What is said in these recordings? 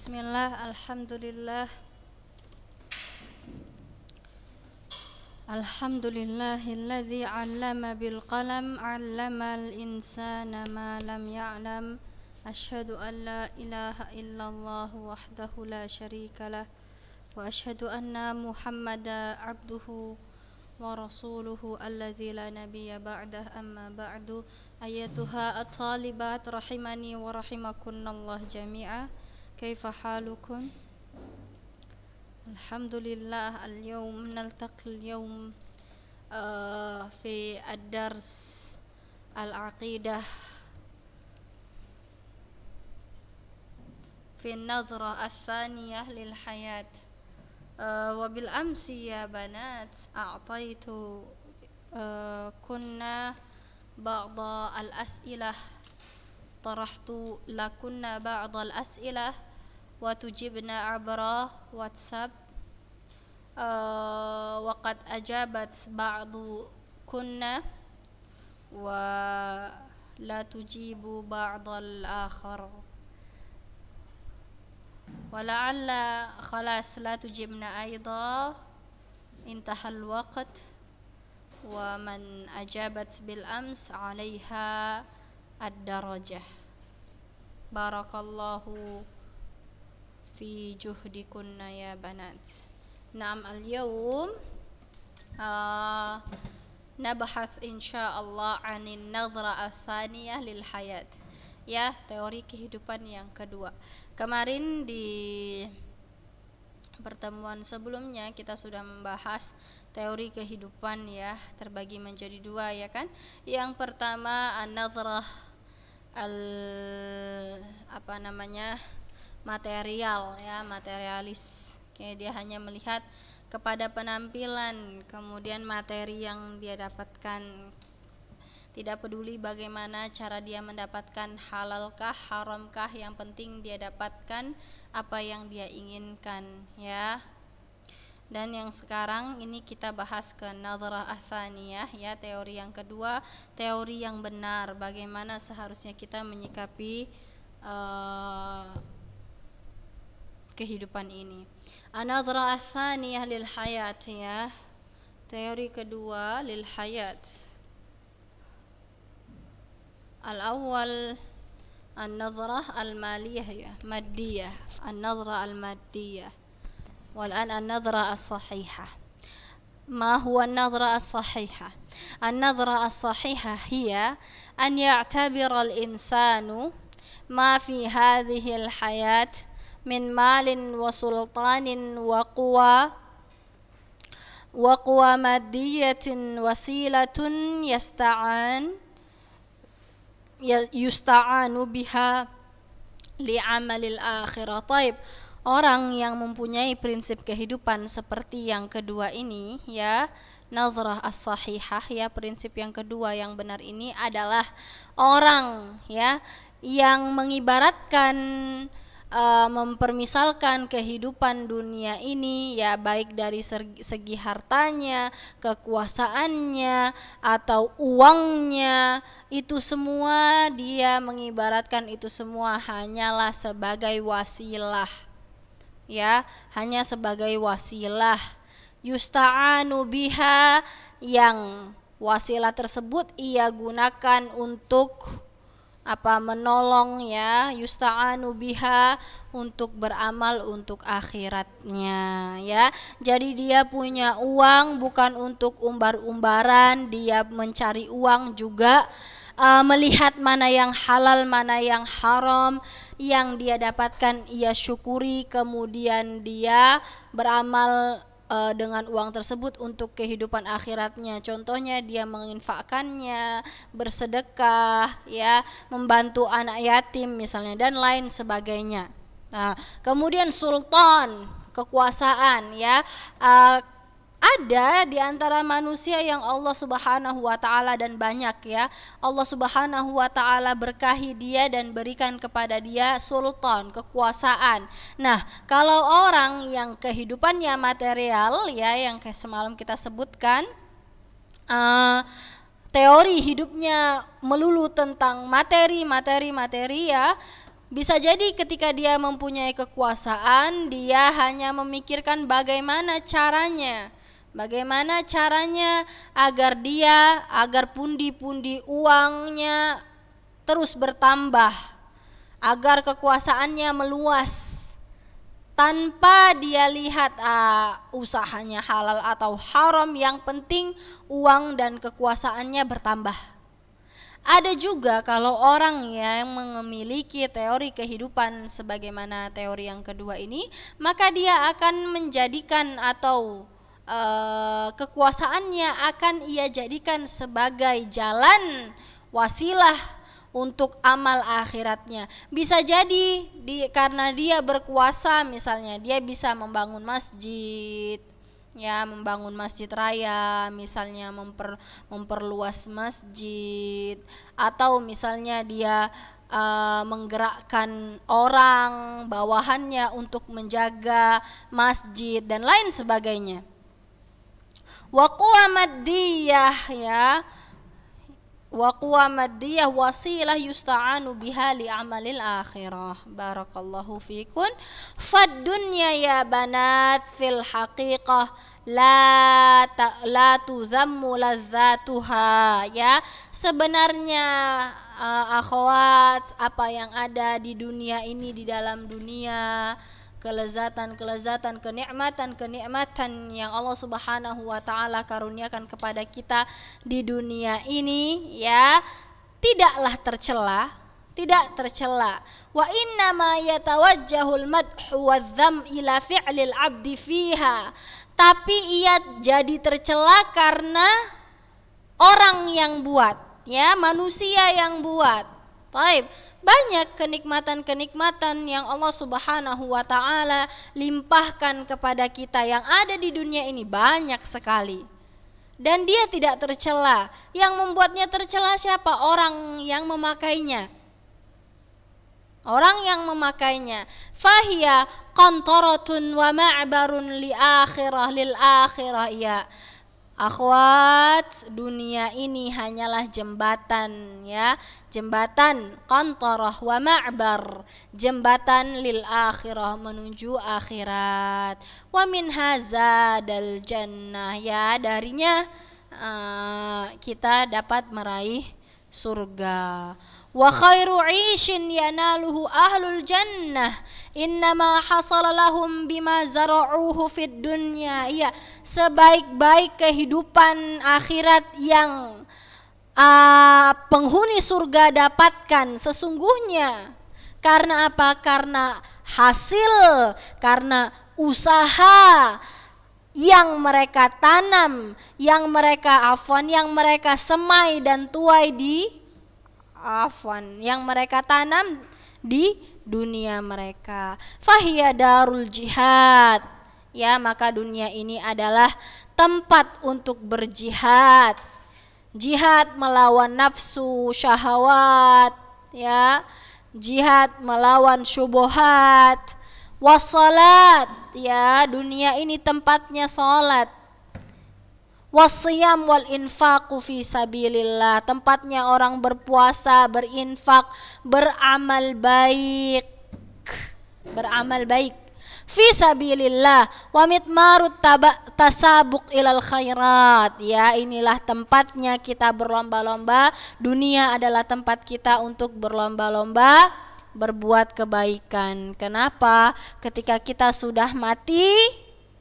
بسم الله الحمد لله الحمد لله الذي علم بالقلم علم الإنسان ما لم يعلم أشهد أن لا إله إلا الله وحده لا شريك له وأشهد أن محمدا عبده ورسوله الذي لا نبي بعده أما بعد أيتها الطالبات رحمني ورحمكن الله جميعا كيف حالكم الحمد لله اليوم نلتقي اليوم آه، في الدرس العقيدة في النظرة الثانية للحياة آه، وبالأمس يا بنات أعطيت آه، كنا بعض الأسئلة طرحت لكن بعض الأسئلة وتجيبنا عبر واتساب أه وقد أجابت بعضكن ولا تجيب بعض الآخر ولعل خلاص لا تجبنا أيضا انتهى الوقت ومن أجابت بالأمس عليها الدرجة بارك الله fi juhdikunna ya banat Naam al-yawm uh, Nabahath insyaallah anin nadra athaniyah lil hayat Ya, teori kehidupan yang kedua Kemarin di pertemuan sebelumnya kita sudah membahas teori kehidupan ya terbagi menjadi dua ya kan yang pertama an al apa namanya material ya materialis kayak dia hanya melihat kepada penampilan kemudian materi yang dia dapatkan tidak peduli bagaimana cara dia mendapatkan halalkah haramkah yang penting dia dapatkan apa yang dia inginkan ya dan yang sekarang ini kita bahas ke nazarah athaniyah ya teori yang kedua teori yang benar bagaimana seharusnya kita menyikapi uh, kehidupan ini. Anadra asaniyah lil hayat ya. Teori kedua lil hayat. Al-awwal النظرة المالية هي مادية النظرة المادية والآن النظرة الصحيحة ما هو النظرة الصحيحة؟ النظرة الصحيحة هي أن يعتبر الإنسان ما في هذه الحياة min malin wa sultanin wa quwa wa quwa maddiyatin wasilatun yasta'an ya, yusta'anu biha li'amalil akhirah taib orang yang mempunyai prinsip kehidupan seperti yang kedua ini ya nazrah as-sahihah ya prinsip yang kedua yang benar ini adalah orang ya yang mengibaratkan uh, mempermisalkan kehidupan dunia ini ya baik dari segi, hartanya, kekuasaannya atau uangnya itu semua dia mengibaratkan itu semua hanyalah sebagai wasilah. Ya, hanya sebagai wasilah yusta'anu biha yang wasilah tersebut ia gunakan untuk apa menolong ya yusta'anu biha untuk beramal untuk akhiratnya ya. Jadi dia punya uang bukan untuk umbar-umbaran, dia mencari uang juga uh, melihat mana yang halal, mana yang haram, yang dia dapatkan ia syukuri, kemudian dia beramal uh, dengan uang tersebut untuk kehidupan akhiratnya. Contohnya dia menginfakkannya, bersedekah, ya, membantu anak yatim misalnya dan lain sebagainya. Nah, kemudian sultan, kekuasaan ya. Uh, ada di antara manusia yang Allah Subhanahu wa taala dan banyak ya. Allah Subhanahu wa taala berkahi dia dan berikan kepada dia sultan, kekuasaan. Nah, kalau orang yang kehidupannya material ya yang kayak semalam kita sebutkan uh, teori hidupnya melulu tentang materi, materi, materi ya. Bisa jadi ketika dia mempunyai kekuasaan, dia hanya memikirkan bagaimana caranya Bagaimana caranya agar dia, agar pundi-pundi uangnya terus bertambah, agar kekuasaannya meluas tanpa dia lihat uh, usahanya halal atau haram, yang penting uang dan kekuasaannya bertambah. Ada juga kalau orang yang memiliki teori kehidupan sebagaimana teori yang kedua ini, maka dia akan menjadikan atau Eh, kekuasaannya akan ia jadikan sebagai jalan wasilah untuk amal akhiratnya. Bisa jadi di, karena dia berkuasa misalnya dia bisa membangun masjid ya membangun masjid raya misalnya memper, memperluas masjid atau misalnya dia uh, menggerakkan orang bawahannya untuk menjaga masjid dan lain sebagainya wa quwamadiyah ya wa quwamadiyah wasilah yusta'anu biha li amalil akhirah barakallahu fikun fad dunya ya banat fil haqiqah la ta, la tuzammu lazzatuha ya sebenarnya uh, akhwat apa yang ada di dunia ini di dalam dunia kelezatan-kelezatan, kenikmatan-kenikmatan yang Allah Subhanahu wa taala karuniakan kepada kita di dunia ini ya, tidaklah tercela, tidak tercela. Wa inna ma yatawajjahul madhu wadzam ila fi'lil abdi fiha. Tapi ia jadi tercela karena orang yang buat, ya, manusia yang buat. Baik banyak kenikmatan-kenikmatan yang Allah Subhanahu wa taala limpahkan kepada kita yang ada di dunia ini banyak sekali. Dan dia tidak tercela. Yang membuatnya tercela siapa? Orang yang memakainya. Orang yang memakainya. Fahiya qantaratun wa ma'barun li akhirah lil akhirah ya. Akhwat, dunia ini hanyalah jembatan ya, jembatan kantor wa ma'bar, jembatan lil akhirah menuju akhirat. Wa min hazadal jannah ya, darinya uh, kita dapat meraih surga wa khairu 'ishin yanaluhu ahlul jannah innama hasala lahum bima zara'uhu fid dunya iya sebaik-baik kehidupan akhirat yang uh, penghuni surga dapatkan sesungguhnya karena apa karena hasil karena usaha yang mereka tanam, yang mereka afon, yang mereka semai dan tuai di afwan yang mereka tanam di dunia mereka. Fahiya darul jihad. Ya, maka dunia ini adalah tempat untuk berjihad. Jihad melawan nafsu, syahwat, ya. Jihad melawan syubhat. Wasalat, ya, dunia ini tempatnya salat wasiyam wal infaqu fi sabilillah tempatnya orang berpuasa berinfak beramal baik beramal baik fi sabilillah wa tabak tasabuk ilal khairat ya inilah tempatnya kita berlomba-lomba dunia adalah tempat kita untuk berlomba-lomba berbuat kebaikan kenapa ketika kita sudah mati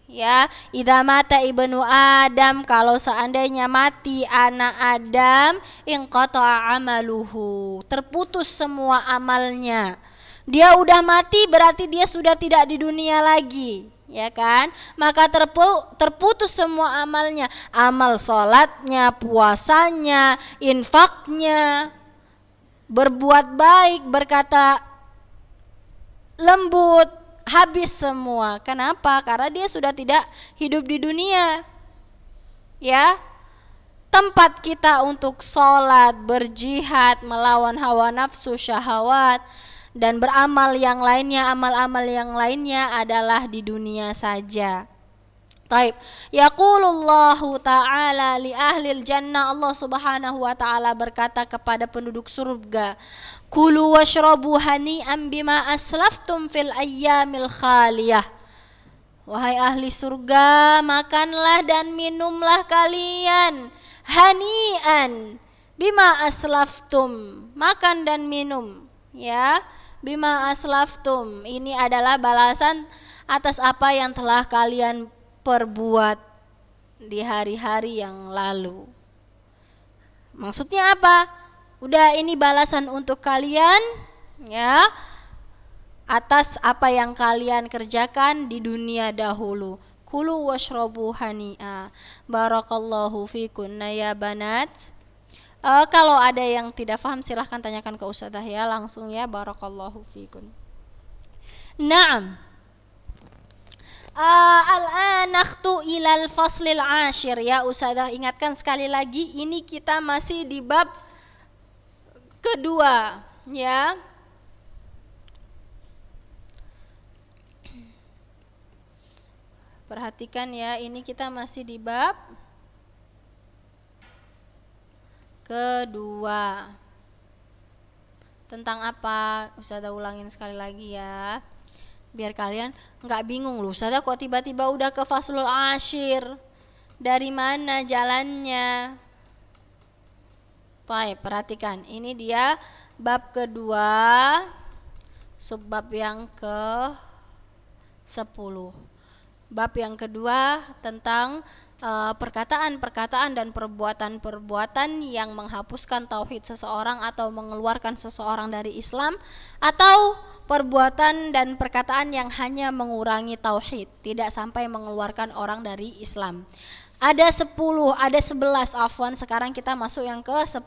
ya idamata ibnu adam kalau seandainya mati anak adam inqata amaluhu terputus semua amalnya dia udah mati berarti dia sudah tidak di dunia lagi ya kan maka terpu, terputus semua amalnya amal sholatnya puasanya infaknya berbuat baik berkata lembut habis semua. Kenapa? Karena dia sudah tidak hidup di dunia. Ya. Tempat kita untuk sholat, berjihad, melawan hawa nafsu, syahwat, dan beramal yang lainnya, amal-amal yang lainnya adalah di dunia saja. Taib. Yaqulullahu ta'ala li ahlil jannah Allah Subhanahu wa taala berkata kepada penduduk surga, Kulu washrabu hani'an bima aslaftum fil ayyamil khaliyah. Wahai ahli surga, makanlah dan minumlah kalian hani'an bima tum, Makan dan minum, ya. Bima tum. Ini adalah balasan atas apa yang telah kalian perbuat di hari-hari yang lalu. Maksudnya apa? Udah ini balasan untuk kalian ya atas apa yang kalian kerjakan di dunia dahulu. Kulu washrobu hani'a. Barakallahu fikun ya banat. Uh, kalau ada yang tidak paham silahkan tanyakan ke Ustazah ya langsung ya barakallahu fikun. Naam. Uh, eh, al anaktu ilal faslil ashir ya Ustazah ingatkan sekali lagi ini kita masih di bab kedua, ya. Perhatikan ya, ini kita masih di bab kedua. Tentang apa? Ustazah ulangin sekali lagi ya. Biar kalian nggak bingung loh. Ustazah kok tiba-tiba udah ke faslul ashir. Dari mana jalannya? Baik, perhatikan. Ini dia bab kedua, subbab yang ke 10. Bab yang kedua tentang eh, perkataan-perkataan dan perbuatan-perbuatan yang menghapuskan tauhid seseorang atau mengeluarkan seseorang dari Islam atau perbuatan dan perkataan yang hanya mengurangi tauhid, tidak sampai mengeluarkan orang dari Islam. Ada 10, ada 11 afwan, sekarang kita masuk yang ke 10.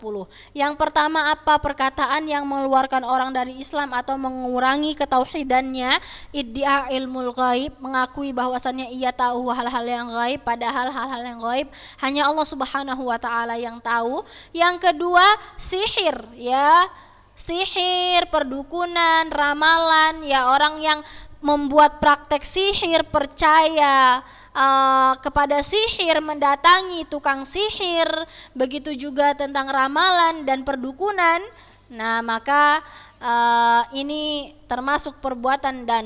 Yang pertama apa perkataan yang mengeluarkan orang dari Islam atau mengurangi ketauhidannya? Iddia ilmul ghaib, mengakui bahwasannya ia tahu hal-hal yang gaib padahal hal-hal yang gaib hanya Allah Subhanahu wa taala yang tahu. Yang kedua, sihir ya. Sihir, perdukunan, ramalan, ya orang yang membuat praktek sihir percaya Eh, kepada sihir mendatangi tukang sihir, begitu juga tentang ramalan dan perdukunan. Nah, maka uh, ini termasuk perbuatan dan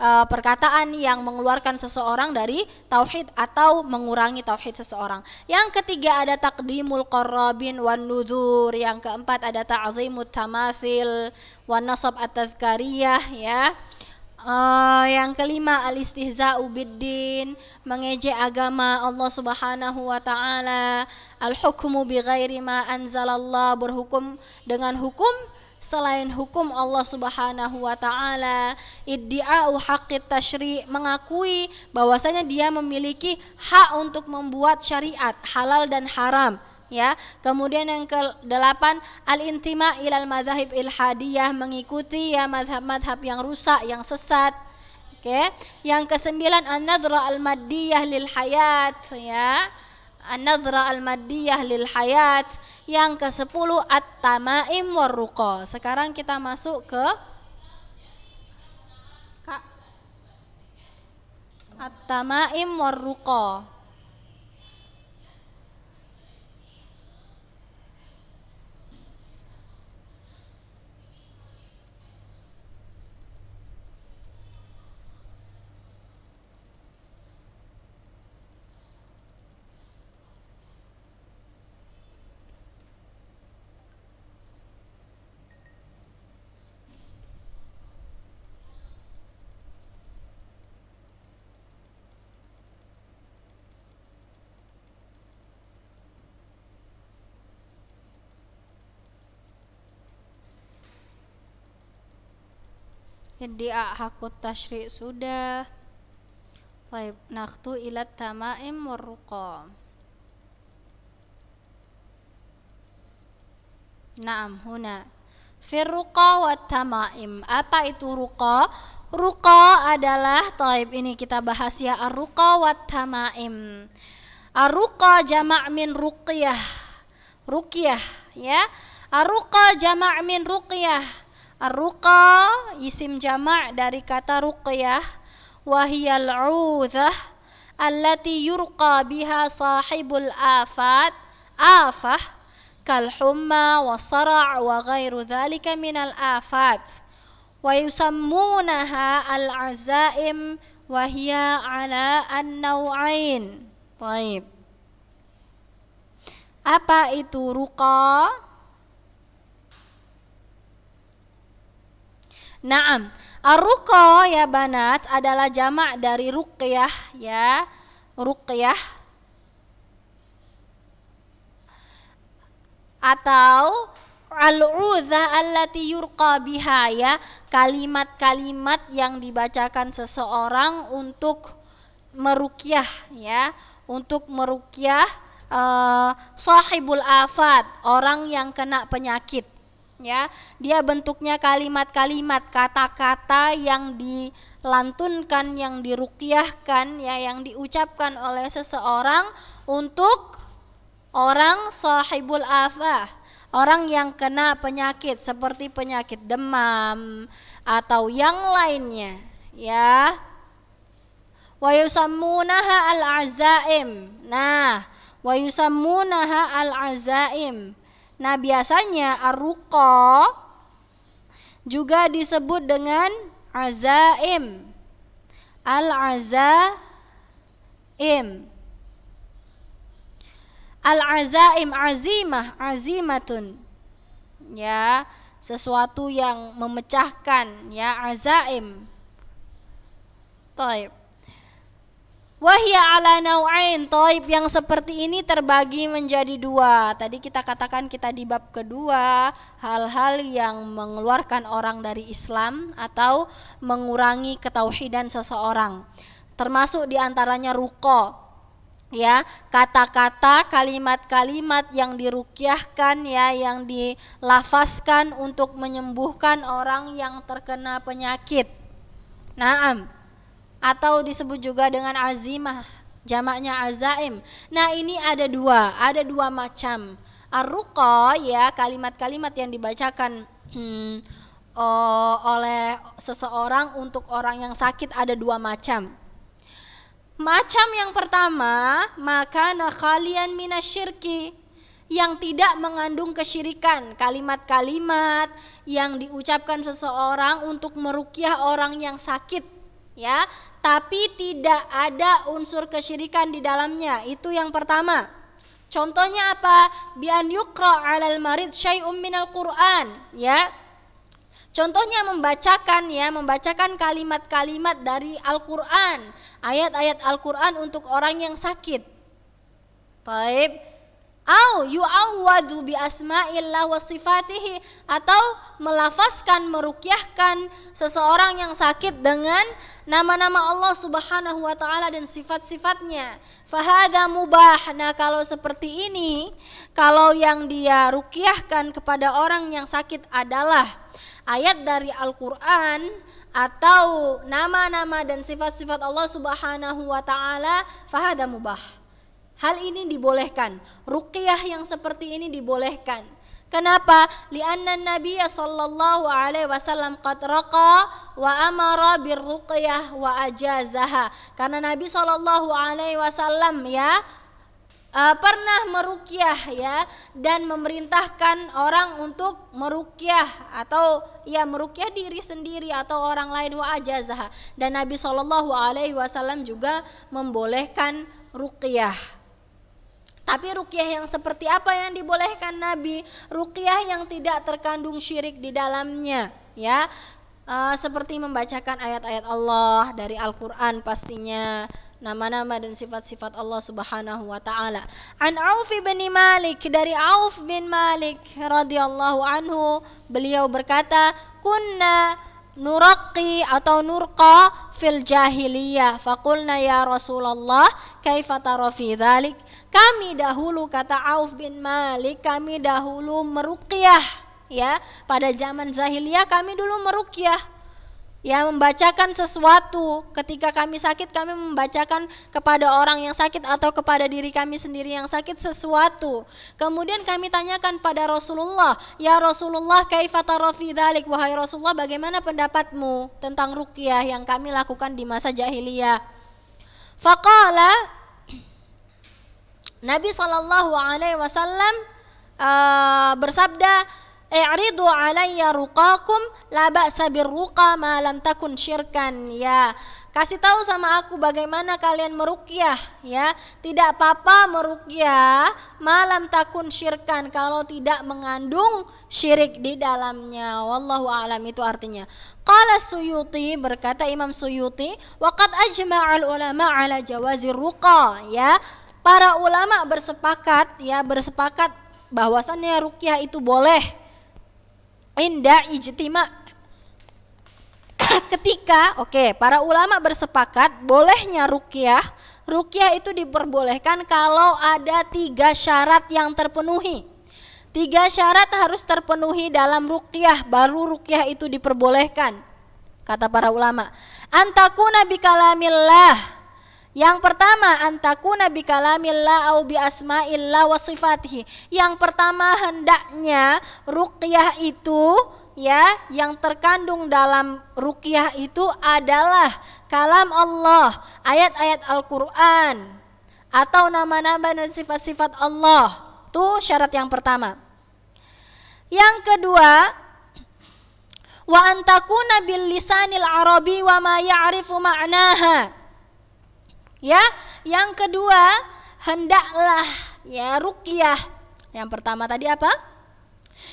uh, perkataan yang mengeluarkan seseorang dari tauhid atau mengurangi tauhid seseorang. Yang ketiga ada takdimul qarrabin wan nuzur, yang keempat ada ta'zimut tamasil wan nasab at ya. ya. Uh, yang kelima al ubiddin mengejek agama Allah Subhanahu wa taala al-hukmu bi ghairi ma anzalallah berhukum dengan hukum selain hukum Allah Subhanahu wa taala iddi'u haqqit tasyri' mengakui bahwasanya dia memiliki hak untuk membuat syariat halal dan haram ya. Kemudian yang ke-8 al-intima ilal madzhab ilhadiyah mengikuti ya mazhab-mazhab yang rusak, yang sesat. Oke. Okay. Yang kesembilan an-nadhra al-maddiyah lil hayat ya. An-nadhra al-maddiyah lil hayat. Yang ke-10 at-tamaim war ruqa. Sekarang kita masuk ke Kak At-tamaim war ruqa. Jadi aku tashri sudah Taib naktu ilat tamaim warruqa Naam huna Firruqa wa tamaim Apa itu ruqa? Ruqa adalah Taib ini kita bahas ya Arruqa wa tamaim Arruqa jama' min ruqyah Ruqyah ya Arruqa jama' min ruqyah ruqa isim jamak dari kata ruqyah wahiyal udzah allati yurqa biha sahibul afat afah kal humma wasara' wa ghairu dzalika minal afat wa yusammunaha al azaim ala an-naw'ain. Baik. Apa itu ruqa? Naam. Arruqo ya banat adalah jamak dari ruqyah ya. Ruqyah atau al-uza allati yurqa biha ya, kalimat-kalimat yang dibacakan seseorang untuk meruqyah ya, untuk meruqyah uh, sahibul afat, orang yang kena penyakit ya dia bentuknya kalimat-kalimat kata-kata yang dilantunkan yang dirukyahkan ya yang diucapkan oleh seseorang untuk orang sahibul afah orang yang kena penyakit seperti penyakit demam atau yang lainnya ya wa yusammunaha al azaim nah wa yusammunaha al azaim Nah, biasanya aruko juga disebut dengan azaim. Al-azaim. Al-azaim azimah, azimatun. Ya, sesuatu yang memecahkan ya azaim. Taib. Wahya ala nau'ain Toib yang seperti ini terbagi menjadi dua Tadi kita katakan kita di bab kedua Hal-hal yang mengeluarkan orang dari Islam Atau mengurangi ketauhidan seseorang Termasuk diantaranya ruko ya kata-kata kalimat-kalimat yang dirukyahkan ya yang dilafaskan untuk menyembuhkan orang yang terkena penyakit. Naam atau disebut juga dengan azimah jamaknya azaim nah ini ada dua ada dua macam arruqa ya kalimat-kalimat yang dibacakan hmm, oh, oleh seseorang untuk orang yang sakit ada dua macam macam yang pertama maka nakhalian minasyirki yang tidak mengandung kesyirikan, kalimat-kalimat yang diucapkan seseorang untuk merukyah orang yang sakit ya, tapi tidak ada unsur kesyirikan di dalamnya. Itu yang pertama. Contohnya apa? Bi an yuqra 'alal marid syai'un minal Qur'an, ya. Contohnya membacakan ya, membacakan kalimat-kalimat dari Al-Qur'an, ayat-ayat Al-Qur'an untuk orang yang sakit. Taib, Au yu'awwadu bi asma'illah wa sifatihi atau melafazkan merukyahkan seseorang yang sakit dengan nama-nama Allah Subhanahu wa taala dan sifat-sifatnya. Fahada mubah. Nah, kalau seperti ini, kalau yang dia rukyahkan kepada orang yang sakit adalah ayat dari Al-Qur'an atau nama-nama dan sifat-sifat Allah Subhanahu wa taala, fahada mubah Hal ini dibolehkan. Ruqyah yang seperti ini dibolehkan. Kenapa? Lianna Nabi sallallahu alaihi wasallam qad raqa wa amara birruqyah wa ajazaha. Karena Nabi sallallahu alaihi wasallam ya uh, pernah meruqyah ya dan memerintahkan orang untuk meruqyah atau ya meruqyah diri sendiri atau orang lain wa ajazaha. Dan Nabi sallallahu alaihi wasallam juga membolehkan ruqyah. Tapi rukyah yang seperti apa yang dibolehkan Nabi? rukyah yang tidak terkandung syirik di dalamnya, ya. E, seperti membacakan ayat-ayat Allah dari Al-Qur'an pastinya nama-nama dan sifat-sifat Allah Subhanahu wa taala. An Auf bin Malik dari Auf bin Malik radhiyallahu anhu, beliau berkata, "Kunna nuraqi atau nurqa fil jahiliyah. Fakulna ya Rasulullah, kaifa tara fi dzalik?" Kami dahulu kata Auf bin Malik, kami dahulu meruqyah ya. Pada zaman zahiliyah kami dulu meruqyah ya membacakan sesuatu ketika kami sakit kami membacakan kepada orang yang sakit atau kepada diri kami sendiri yang sakit sesuatu kemudian kami tanyakan pada Rasulullah ya Rasulullah kaifata wahai Rasulullah bagaimana pendapatmu tentang ruqyah yang kami lakukan di masa jahiliyah faqala Nabi Shallallahu Alaihi Wasallam uh, bersabda, "I'ridu alayya ruqakum la ba'sa birruqa ma lam takun syirkan." Ya, kasih tahu sama aku bagaimana kalian meruqyah ya. Tidak apa-apa meruqyah malam takun syirkan kalau tidak mengandung syirik di dalamnya. Wallahu alam itu artinya. Qala Suyuti berkata Imam Suyuti, "Waqad ajma'al ulama ala jawazi ruqa." Ya, para ulama bersepakat ya bersepakat bahwasannya rukyah itu boleh indah ijtima ketika oke okay, para ulama bersepakat bolehnya rukyah rukyah itu diperbolehkan kalau ada tiga syarat yang terpenuhi tiga syarat harus terpenuhi dalam rukyah baru rukyah itu diperbolehkan kata para ulama antaku nabi kalamillah yang pertama antakuna bi kalamillah au bi asma'illah wa sifatihi. Yang pertama hendaknya ruqyah itu ya yang terkandung dalam ruqyah itu adalah kalam Allah, ayat-ayat Al-Qur'an atau nama-nama dan sifat-sifat Allah. Itu syarat yang pertama. Yang kedua, wa antakuna bil lisanil arabi wa ma ya'rifu ma'naha Ya, yang kedua hendaklah ya rukyah. Yang pertama tadi apa?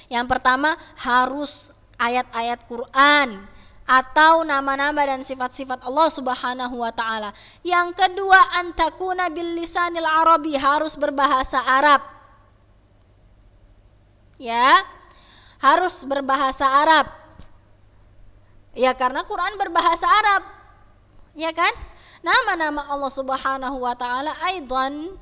Yang pertama harus ayat-ayat Quran atau nama-nama dan sifat-sifat Allah Subhanahu wa taala. Yang kedua antakuna bil lisanil arabi harus berbahasa Arab. Ya. Harus berbahasa Arab. Ya karena Quran berbahasa Arab. Ya kan? nama-nama Allah Subhanahu wa taala aidan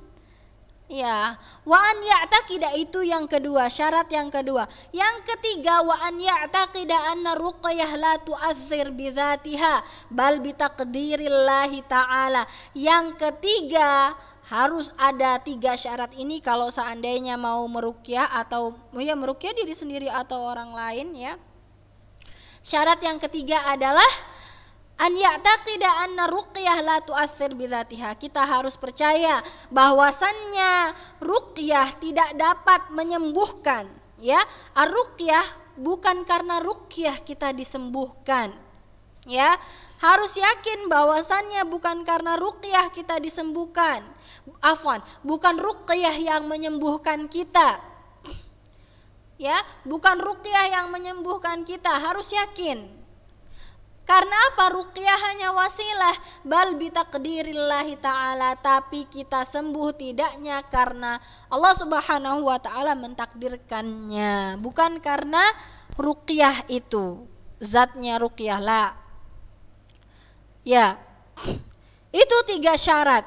ya wa an ya'taqida itu yang kedua syarat yang kedua yang ketiga wa an ya'taqida anna ruqyah la tu'azzir bi dzatiha bal bi taqdirillah taala yang ketiga harus ada tiga syarat ini kalau seandainya mau merukyah atau ya merukyah diri sendiri atau orang lain ya. Syarat yang ketiga adalah An ya'taqida anna ruqyah la tu'athir bizatiha. Kita harus percaya bahwasannya ruqyah tidak dapat menyembuhkan, ya. Ar-ruqyah bukan karena ruqyah kita disembuhkan. Ya, harus yakin bahwasannya bukan karena ruqyah kita disembuhkan. Afwan, bukan ruqyah yang menyembuhkan kita. Ya, bukan ruqyah yang menyembuhkan kita, harus yakin karena apa? rukyah hanya wasilah bal bitakdirillah taala tapi kita sembuh tidaknya karena Allah Subhanahu wa taala mentakdirkannya, bukan karena rukyah itu. Zatnya ruqyah la. Ya. Itu tiga syarat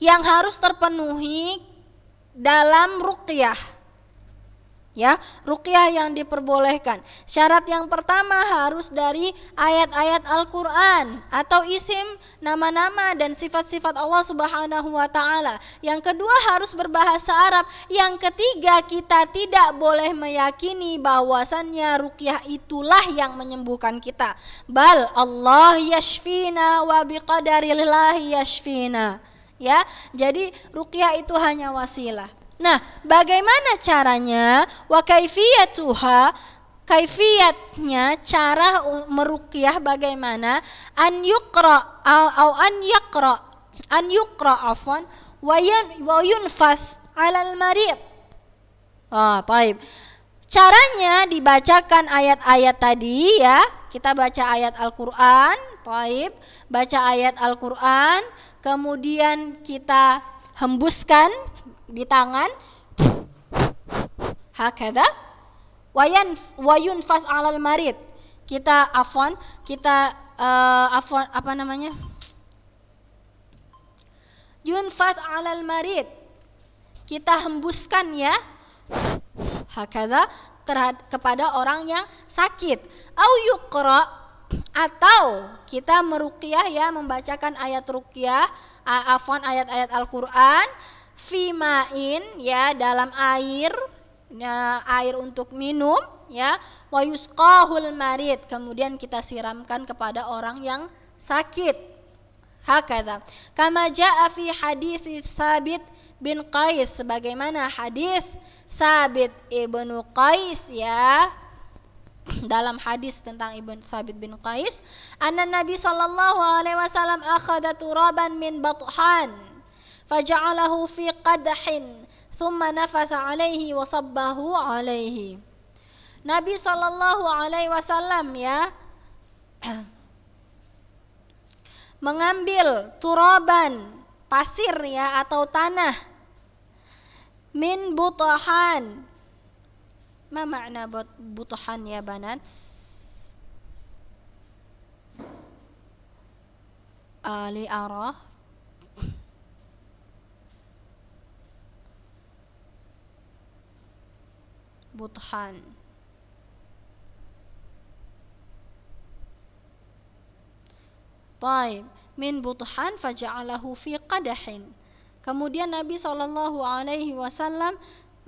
yang harus terpenuhi dalam rukyah ya ruqyah yang diperbolehkan syarat yang pertama harus dari ayat-ayat Al-Qur'an atau isim nama-nama dan sifat-sifat Allah Subhanahu wa taala yang kedua harus berbahasa Arab yang ketiga kita tidak boleh meyakini bahwasannya ruqyah itulah yang menyembuhkan kita bal Allah yashfina wa biqadarillahi yashfina ya jadi ruqyah itu hanya wasilah Nah, bagaimana caranya? Wa kaifiyatuha kaifiyatnya cara merukyah bagaimana an yukra au an yakra an yukra afwan wayan wayun fas alal marib ah baik caranya dibacakan ayat-ayat tadi ya kita baca ayat Al-Qur'an baik baca ayat Al-Qur'an kemudian kita hembuskan di tangan hakada wayan wayun fas alal marid kita afon kita uh, eh, afon apa namanya yunfas alal marid kita hembuskan ya hakada terhad, kepada orang yang sakit au yukro atau kita meruqyah ya membacakan ayat ruqyah afwan ayat-ayat Al-Qur'an fimain ya dalam air ya, air untuk minum ya wa yusqahul marid kemudian kita siramkan kepada orang yang sakit hakadha kama jaa fi hadis sabit bin Qais sebagaimana hadis Sabit ibnu Qais ya dalam hadis tentang Ibn Sabit bin Qais anna Nabi sallallahu alaihi wasallam akhadha turaban min bathan فجعله في قدح ثم نفث عليه وصبه عليه نبي Nabi الله alaihi wasallam ya mengambil turaban pasir ya atau tanah min butahan ma makna butahan ya banat ali ah, arah Buthan Taib min buthan faja'alahu fi qadahin Kemudian Nabi Shallallahu Alaihi Wasallam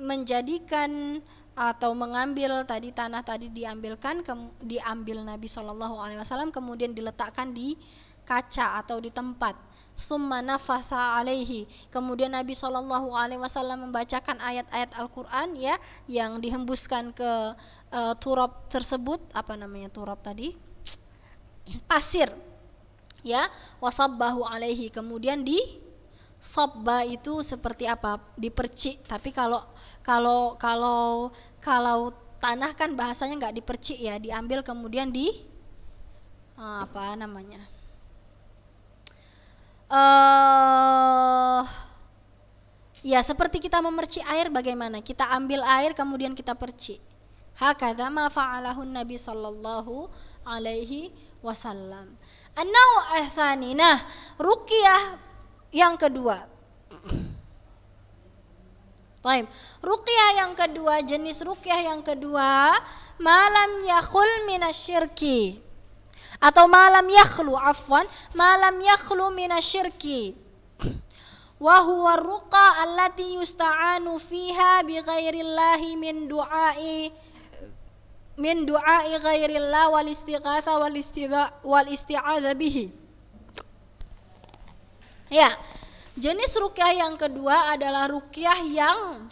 menjadikan atau mengambil tadi tanah tadi diambilkan ke, diambil Nabi Shallallahu Alaihi Wasallam kemudian diletakkan di kaca atau di tempat summa nafatha alaihi. Kemudian Nabi Shallallahu alaihi wasallam membacakan ayat-ayat Al-Qur'an ya yang dihembuskan ke uh, turab tersebut, apa namanya turab tadi? pasir. Ya, wasabbahu alaihi. Kemudian di sobba itu seperti apa? Dipercik. Tapi kalau kalau kalau kalau tanah kan bahasanya nggak dipercik ya, diambil kemudian di eh, apa namanya? uh, ya seperti kita memerci air bagaimana? Kita ambil air kemudian kita perci. Hakadha ma fa'alahun Nabi sallallahu alaihi wasallam. annau athani. Nah, ruqyah yang kedua. Taib. Ruqyah yang kedua, jenis ruqyah yang kedua, malam yakhul minasyirki atau malam yakhlu afwan malam yakhlu minasyirki wa huwa ruqa allati yusta'anu fiha bi ghairillahi min du'ai min du'ai ghairillah wal istighatha wal wal isti'adha bihi ya jenis rukyah yang kedua adalah rukyah yang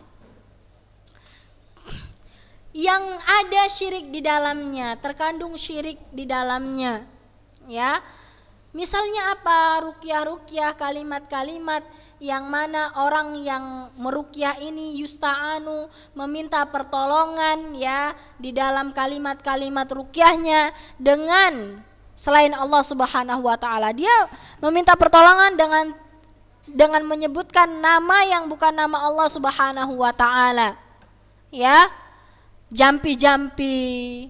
yang ada syirik di dalamnya, terkandung syirik di dalamnya. Ya. Misalnya apa? Rukyah-rukyah, kalimat-kalimat yang mana orang yang merukyah ini yusta'anu meminta pertolongan ya di dalam kalimat-kalimat rukyahnya dengan selain Allah Subhanahu wa taala. Dia meminta pertolongan dengan dengan menyebutkan nama yang bukan nama Allah Subhanahu wa taala. Ya, jampi-jampi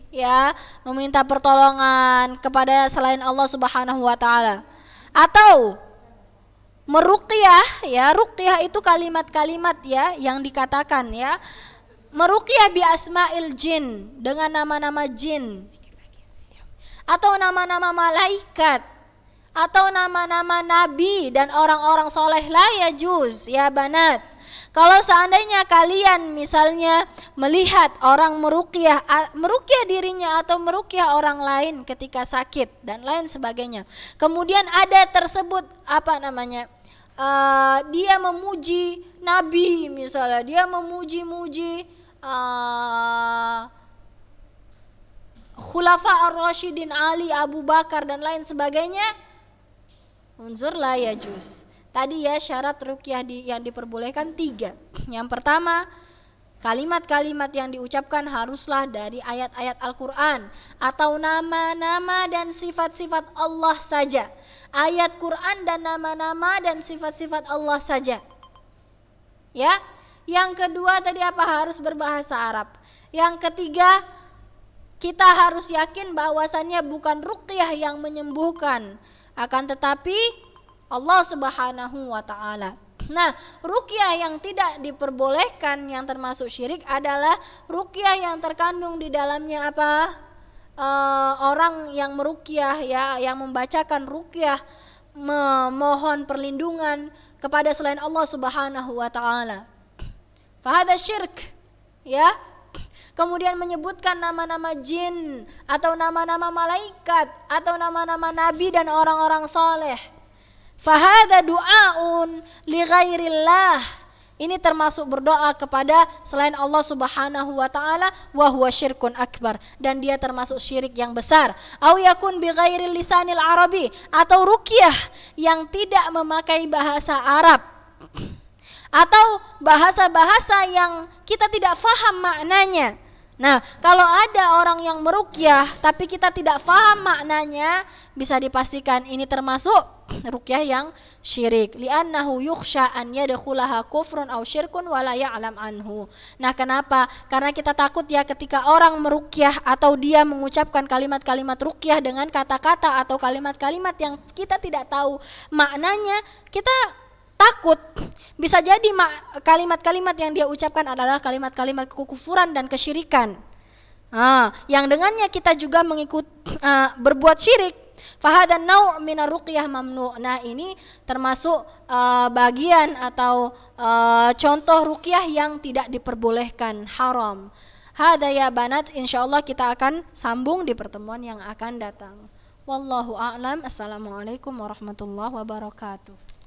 ya meminta pertolongan kepada selain Allah Subhanahu wa taala atau meruqyah ya ruqyah itu kalimat-kalimat ya yang dikatakan ya meruqyah bi asmail jin dengan nama-nama jin atau nama-nama malaikat atau nama-nama nabi dan orang-orang soleh lah ya juz ya banat kalau seandainya kalian misalnya melihat orang merukyah merukyah dirinya atau merukyah orang lain ketika sakit dan lain sebagainya kemudian ada tersebut apa namanya uh, dia memuji nabi misalnya dia memuji-muji uh, Khulafa ar-Rashidin Ali Abu Bakar dan lain sebagainya Unzur la ya juz. Tadi ya syarat rukyah di, yang diperbolehkan tiga. Yang pertama, kalimat-kalimat yang diucapkan haruslah dari ayat-ayat Al-Quran atau nama-nama dan sifat-sifat Allah saja. Ayat Quran dan nama-nama dan sifat-sifat Allah saja. Ya, yang kedua tadi apa harus berbahasa Arab. Yang ketiga kita harus yakin bahwasannya bukan rukyah yang menyembuhkan, akan tetapi Allah Subhanahu wa taala. Nah, rukyah yang tidak diperbolehkan yang termasuk syirik adalah rukyah yang terkandung di dalamnya apa? E, orang yang merukyah ya, yang membacakan rukyah memohon perlindungan kepada selain Allah Subhanahu wa taala. Fahada syirk ya kemudian menyebutkan nama-nama jin atau nama-nama malaikat atau nama-nama nabi dan orang-orang soleh. Fahada du'aun li ghairillah. Ini termasuk berdoa kepada selain Allah Subhanahu wa taala wa huwa syirkun akbar dan dia termasuk syirik yang besar. Au yakun bi ghairi lisanil arabi atau ruqyah yang tidak memakai bahasa Arab atau bahasa-bahasa yang kita tidak faham maknanya. Nah, kalau ada orang yang merukyah tapi kita tidak faham maknanya, bisa dipastikan ini termasuk rukyah yang syirik. Li'annahu yukhsha an yadkhulaha kufrun aw syirkun wa la ya'lam anhu. Nah, kenapa? Karena kita takut ya ketika orang merukyah atau dia mengucapkan kalimat-kalimat rukyah dengan kata-kata atau kalimat-kalimat yang kita tidak tahu maknanya, kita takut bisa jadi kalimat-kalimat yang dia ucapkan adalah kalimat-kalimat kekufuran dan kesyirikan. Ah, yang dengannya kita juga mengikut uh, berbuat syirik. Fahadan nau' mina ruqyah mamnu. Nah, ini termasuk uh, bagian atau uh, contoh ruqyah yang tidak diperbolehkan, haram. hadaya ya banat, insyaallah kita akan sambung di pertemuan yang akan datang. Wallahu a'lam. Assalamualaikum warahmatullahi wabarakatuh.